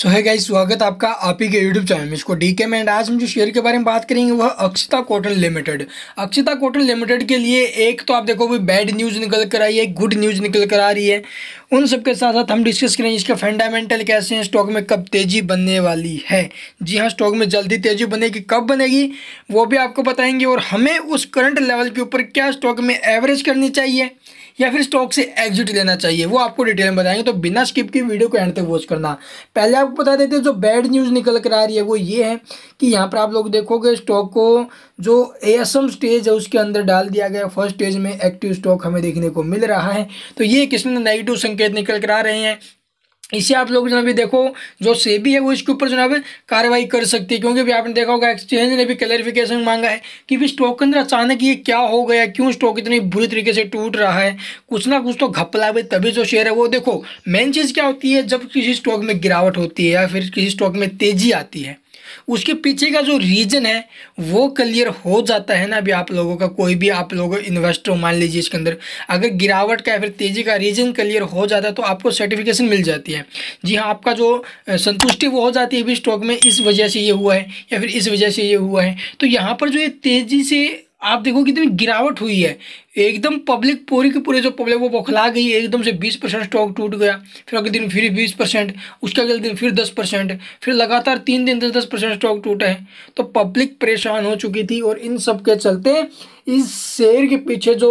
सो है गाइस स्वागत आपका आप ही के यूट्यूब चैनल में इसको डी के में एंड आज हम जो शेयर के बारे में बात करेंगे वह Akshata cotton limited Akshata cotton limited के लिए एक तो आप देखो भी बैड न्यूज़ निकल कर आई है गुड न्यूज़ निकल कर आ रही है उन सब के साथ साथ हम डिस्कस करेंगे इसका फंडामेंटल कैसे हैं स्टॉक में कब तेज़ी बनने वाली है जी हाँ स्टॉक में जल्दी तेज़ी बनेगी कब बनेगी वो भी आपको बताएंगे और हमें उस करंट लेवल के ऊपर क्या स्टॉक में एवरेज करनी चाहिए या फिर स्टॉक से एग्जिट लेना चाहिए वो आपको डिटेल में बताएंगे तो बिना स्किप की वीडियो को एंड तक वॉच करना पहले आपको बता देते हैं जो बैड न्यूज़ निकल कर आ रही है वो ये है कि यहाँ पर आप लोग देखोगे स्टॉक को जो एएसएम स्टेज है उसके अंदर डाल दिया गया फर्स्ट स्टेज में एक्टिव स्टॉक हमें देखने को मिल रहा है तो ये किस्म नेगेटिव संकेत निकल कर आ रहे हैं इसे आप लोग अभी देखो जो सेबी है वो इसके ऊपर जनाब कार्रवाई कर सकती है क्योंकि भी आपने देखा होगा एक्सचेंज ने भी क्लैरिफिकेशन मांगा है कि भी स्टॉक के अंदर अचानक ये क्या हो गया क्यों स्टॉक इतनी बुरी तरीके से टूट रहा है कुछ ना कुछ तो घपला भी तभी जो तो शेयर है वो देखो मेन चीज़ क्या होती है जब किसी स्टॉक में गिरावट होती है या फिर किसी स्टॉक में तेज़ी आती है उसके पीछे का जो रीज़न है वो क्लियर हो जाता है ना अभी आप लोगों का कोई भी आप लोग इन्वेस्टर मान लीजिए इसके अंदर अगर गिरावट का या फिर तेज़ी का रीज़न क्लियर हो जाता है तो आपको सर्टिफिकेशन मिल जाती है जी हाँ आपका जो संतुष्टि वो हो जाती है अभी स्टॉक में इस वजह से ये हुआ है या फिर इस वजह से ये हुआ है तो यहाँ पर जो ये तेज़ी से आप देखो कितनी गिरावट हुई है एकदम पब्लिक पूरी की पूरी जो पब्लिक वो बौखला गई एकदम से 20 परसेंट स्टॉक टूट गया फिर अगले दिन फिर 20 परसेंट उसके अगले दिन फिर 10 परसेंट फिर लगातार तीन दिन दस दस परसेंट स्टॉक टूटा है तो पब्लिक परेशान हो चुकी थी और इन सब के चलते इस शेयर के पीछे जो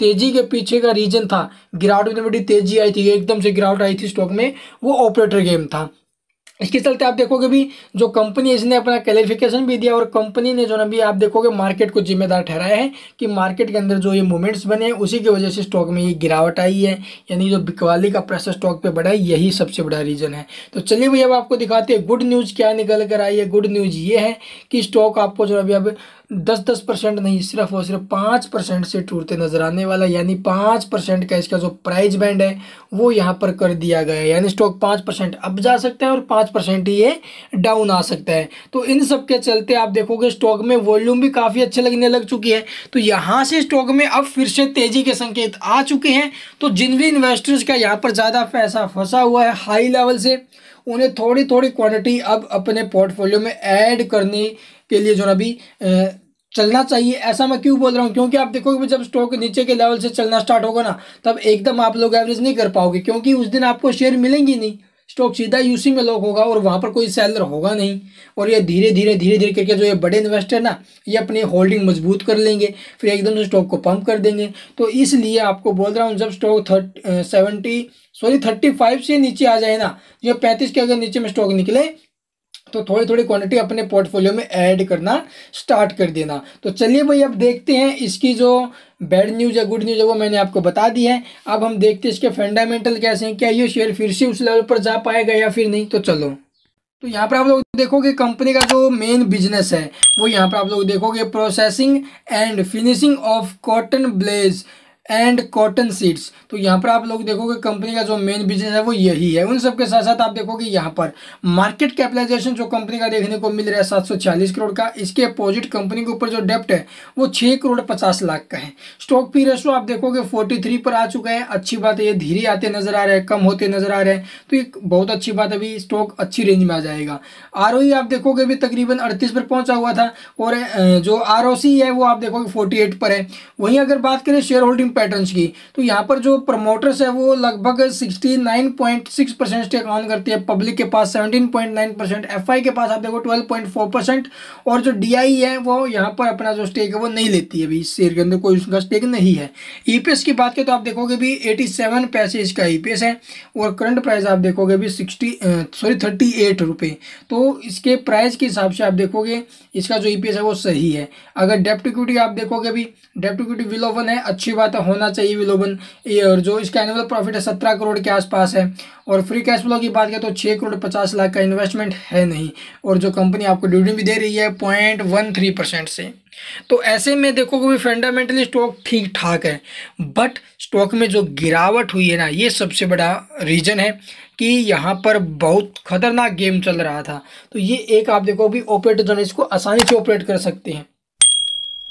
तेज़ी के पीछे का रीजन था गिरावट में बड़ी तेज़ी आई थी एकदम से गिरावट आई थी स्टॉक में वो ऑपरेटर गेम था इसके चलते आप देखोगे भी जो कंपनी इसने अपना क्लेरिफिकेशन भी दिया और कंपनी ने जो ना भी आप देखोगे मार्केट को जिम्मेदार ठहराया है कि मार्केट के अंदर जो ये मूवमेंट्स बने हैं उसी की वजह से स्टॉक में ये गिरावट आई है यानी जो बिकवाली का प्रेशर स्टॉक पे बढ़ा है यही सबसे बड़ा रीज़न है तो चलिए भैया अब आपको दिखाते हैं गुड न्यूज़ क्या निकल कर आई है गुड न्यूज़ ये है कि स्टॉक आपको जो अभी अब दस दस परसेंट नहीं सिर्फ और सिर्फ पाँच परसेंट से टूटते नज़र आने वाला यानी पाँच परसेंट का इसका जो प्राइस बैंड है वो यहाँ पर कर दिया गया है यानी स्टॉक पाँच परसेंट अप जा सकता है और पाँच परसेंट ही ये डाउन आ सकता है तो इन सब के चलते आप देखोगे स्टॉक में वॉल्यूम भी काफ़ी अच्छे लगने लग चुकी है तो यहाँ से स्टॉक में अब फिर से तेज़ी के संकेत आ चुके हैं तो जिन भी इन्वेस्टर्स का यहाँ पर ज़्यादा पैसा फंसा हुआ है हाई लेवल से उन्हें थोड़ी थोड़ी क्वांटिटी अब अपने पोर्टफोलियो में ऐड करनी के लिए जो अभी चलना चाहिए ऐसा मैं क्यों बोल रहा हूँ क्योंकि आप देखोगे जब स्टॉक नीचे के लेवल से चलना स्टार्ट होगा ना तब एकदम आप लोग एवरेज नहीं कर पाओगे क्योंकि उस दिन आपको शेयर मिलेंगी नहीं स्टॉक सीधा यूसी में लॉक होगा और वहाँ पर कोई सेलर होगा नहीं और ये धीरे धीरे धीरे धीरे करके जो ये बड़े इन्वेस्टर ना ये अपनी होल्डिंग मजबूत कर लेंगे फिर एकदम से स्टॉक को पंप कर देंगे तो इसलिए आपको बोल रहा हूँ जब stock thirty seventy sorry thirty five से नीचे आ जाए ना जो पैंतीस के अगर नीचे में स्टॉक निकले तो थोड़ी थोड़ी क्वांटिटी अपने पोर्टफोलियो में ऐड करना स्टार्ट कर देना तो चलिए भाई अब देखते हैं इसकी जो बैड न्यूज़ या गुड न्यूज़ है वो मैंने आपको बता दी है अब हम देखते हैं इसके फंडामेंटल कैसे हैं क्या ये शेयर फिर से उस लेवल पर जा पाएगा या फिर नहीं तो चलो तो यहाँ पर आप लोग देखोगे कंपनी का जो मेन बिजनेस है वो यहाँ पर आप लोग देखोगे processing and finishing of cotton bales and cotton seeds तो यहाँ पर आप लोग देखोगे कंपनी का जो मेन बिजनेस है वो यही है उन सबके साथ साथ आप देखोगे यहाँ पर मार्केट कैपिटलाइजेशन जो कंपनी का देखने को मिल रहा है सात सौ करोड़ का इसके अपोजिट कंपनी के ऊपर जो डेप्ट है वो छः करोड़ पचास लाख का है स्टॉक पी रेशो आप देखोगे फोर्टी थ्री पर आ चुका है अच्छी बात है ये धीरे आते नजर आ रहे हैं कम होते नजर आ रहे हैं तो एक बहुत अच्छी बात है अभी स्टॉक अच्छी रेंज में आ जाएगा आर e आप देखोगे अभी तकरीबन अड़तीस पर पहुंचा हुआ था और जो आर है वो आप देखोगे फोर्टी पर है वहीं अगर बात करें शेयर होल्डिंग पैटर्न्स की तो यहाँ पर जो प्रमोटर्स है वो लगभग 69.6 परसेंट स्टेक ऑन करती है पब्लिक के पास 17.9 परसेंट एफ के पास आप देखो 12.4 परसेंट और जो डी है वो यहाँ पर अपना जो स्टेक है वो नहीं लेती है अभी इस शेयर के अंदर कोई उसका स्टेक नहीं है ई e की बात करें तो आप देखोगे भी एटी पैसे इसका ई e है और करंट प्राइस आप देखोगे भी सिक्सटी सॉरी थर्टी एट रुपये तो इसके प्राइस के हिसाब से आप देखोगे इसका जो ई e है वो सही है अगर डेप्ट इक्विटी आप देखोगे भी डेप्ट इक्विटी विलो है अच्छी बात है होना चाहिए विलोबन ईयर जो इसका एनुअल प्रॉफिट है सत्रह करोड़ के आसपास है और फ्री कैश फ्लो की बात करें तो छः करोड़ पचास लाख का इन्वेस्टमेंट है नहीं और जो कंपनी आपको डिविडेंड भी दे रही है पॉइंट वन थ्री परसेंट से तो ऐसे में देखो कि फंडामेंटली स्टॉक ठीक ठाक है बट स्टॉक में जो गिरावट हुई है ना ये सबसे बड़ा रीज़न है कि यहाँ पर बहुत खतरनाक गेम चल रहा था तो ये एक आप देखो अभी ऑपरेटर जो है इसको आसानी से ऑपरेट कर सकते हैं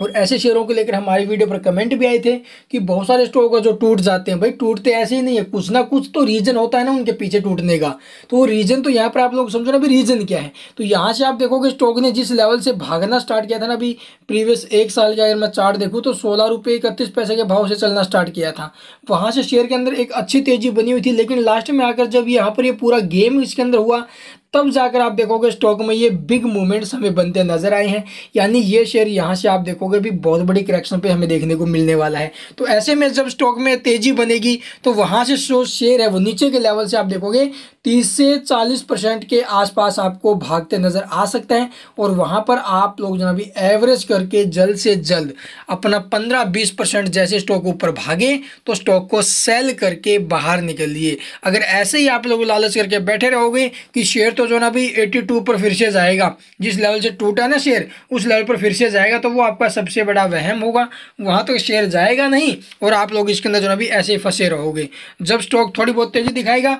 और ऐसे शेयरों को लेकर हमारी वीडियो पर कमेंट भी आए थे कि बहुत सारे स्टॉक है जो टूट जाते हैं भाई टूटते ऐसे ही नहीं है कुछ ना कुछ तो रीज़न होता है ना उनके पीछे टूटने का तो वो रीज़न तो यहाँ पर आप लोग समझो ना अभी रीज़न क्या है तो यहाँ से आप देखोगे स्टॉक ने जिस लेवल से भागना स्टार्ट किया था ना अभी प्रीवियस एक साल का अगर मैं चार्ट देखूँ तो सोलह रुपये इकतीस पैसे के भाव से चलना स्टार्ट किया था वहाँ से शेयर के अंदर एक अच्छी तेज़ी बनी हुई थी लेकिन लास्ट में आकर जब यहाँ पर ये पूरा गेम इसके अंदर हुआ तब जाकर आप देखोगे स्टॉक में ये बिग मूवमेंट्स हमें बनते नजर आए हैं यानी ये शेयर यहाँ से आप देखोगे भी बहुत बड़ी करेक्शन पे हमें देखने को मिलने वाला है तो ऐसे में जब स्टॉक में तेजी बनेगी तो वहाँ से जो शेयर है वो नीचे के लेवल से आप देखोगे तीस से चालीस परसेंट के आसपास आपको भागते नजर आ सकते हैं और वहाँ पर आप लोग जो भी एवरेज करके जल्द से जल्द अपना पंद्रह बीस परसेंट जैसे स्टॉक ऊपर भागे तो स्टॉक को सेल करके बाहर निकल लिए अगर ऐसे ही आप लोग लालच करके बैठे रहोगे कि शेयर तो तो जो ना अभी एट्टी टू पर फिर से जाएगा जिस लेवल से टूटा ना शेयर उस लेवल पर फिर से जाएगा तो वो आपका सबसे बड़ा वहम होगा वहाँ तो शेयर जाएगा नहीं और आप लोग इसके अंदर जो ना अभी ऐसे ही फंसे रहोगे जब स्टॉक थोड़ी बहुत तेज़ी दिखाएगा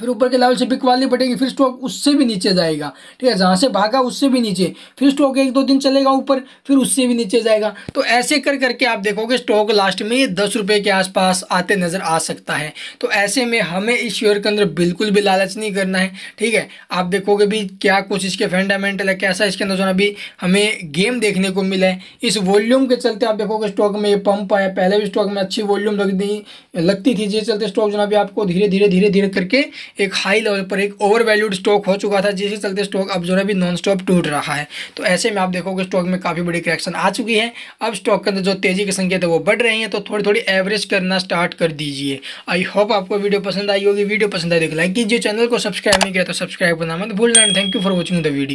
फिर ऊपर के लेवल से बिक वाली बढ़ेगी फिर स्टॉक उससे भी नीचे जाएगा ठीक है जहाँ से भागा उससे भी नीचे फिर स्टॉक एक दो दिन चलेगा ऊपर फिर उससे भी नीचे जाएगा तो ऐसे कर करके आप देखोगे स्टॉक लास्ट में दस रुपये के आसपास आते नज़र आ सकता है तो ऐसे में हमें इस शेयर के अंदर बिल्कुल भी लालच नहीं करना है ठीक है आप देखोगे भी क्या कुछ इसके फंडामेंटल है कैसा इसके अंदर जो है अभी हमें गेम देखने को मिला है इस वॉल्यूम के चलते आप देखोगे स्टॉक में ये पंप आया पहले भी स्टॉक में अच्छी वॉल्यूम लगती लगती थी जिस चलते स्टॉक जो है अभी आपको धीरे धीरे धीरे धीरे करके एक हाई लेवल पर एक ओवर वैल्यूड स्टॉक हो चुका था जिसके चलते स्टॉक अब जो है अभी नॉन स्टॉप टूट रहा है तो ऐसे में आप देखोगे स्टॉक में काफ़ी बड़ी करेक्शन आ चुकी है अब स्टॉक के अंदर जो तेज़ी के संकेत है वो बढ़ रहे हैं तो थोड़ी थोड़ी एवरेज करना स्टार्ट कर दीजिए आई होप आपको वीडियो पसंद आई होगी वीडियो पसंद आई तो लाइक कीजिए चैनल को सब्सक्राइब नहीं किया तो सब्सक्राइब करना मत भूलना thank you for watching the video